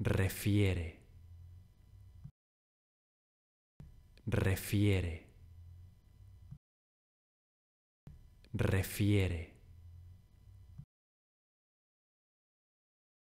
refiere, refiere, refiere.